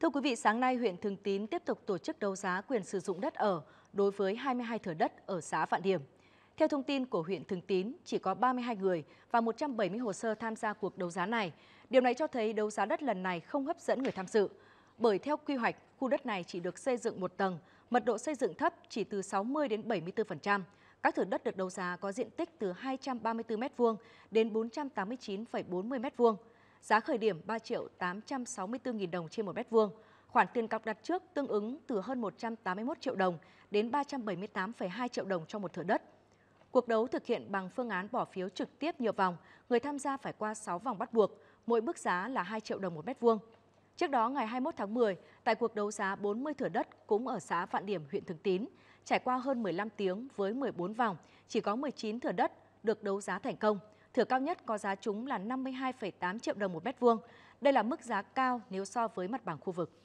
Thưa quý vị, sáng nay huyện Thường Tín tiếp tục tổ chức đấu giá quyền sử dụng đất ở đối với 22 thửa đất ở xã Vạn Điểm. Theo thông tin của huyện Thường Tín, chỉ có 32 người và 170 hồ sơ tham gia cuộc đấu giá này. Điều này cho thấy đấu giá đất lần này không hấp dẫn người tham dự. Bởi theo quy hoạch, khu đất này chỉ được xây dựng một tầng, mật độ xây dựng thấp chỉ từ 60 đến 74%. Các thửa đất được đấu giá có diện tích từ 234m2 đến 489,40m2 giá khởi điểm 3 triệu 864 nghìn đồng trên một mét vuông. Khoản tiền cọc đặt trước tương ứng từ hơn 181 triệu đồng đến 378,2 triệu đồng cho một thửa đất. Cuộc đấu thực hiện bằng phương án bỏ phiếu trực tiếp nhiều vòng, người tham gia phải qua 6 vòng bắt buộc, mỗi bước giá là 2 triệu đồng một mét vuông. Trước đó ngày 21 tháng 10, tại cuộc đấu giá 40 thửa đất cũng ở xã Vạn Điểm, huyện Thường Tín, trải qua hơn 15 tiếng với 14 vòng, chỉ có 19 thửa đất được đấu giá thành công thửa cao nhất có giá trúng là 52,8 triệu đồng một mét vuông. Đây là mức giá cao nếu so với mặt bằng khu vực.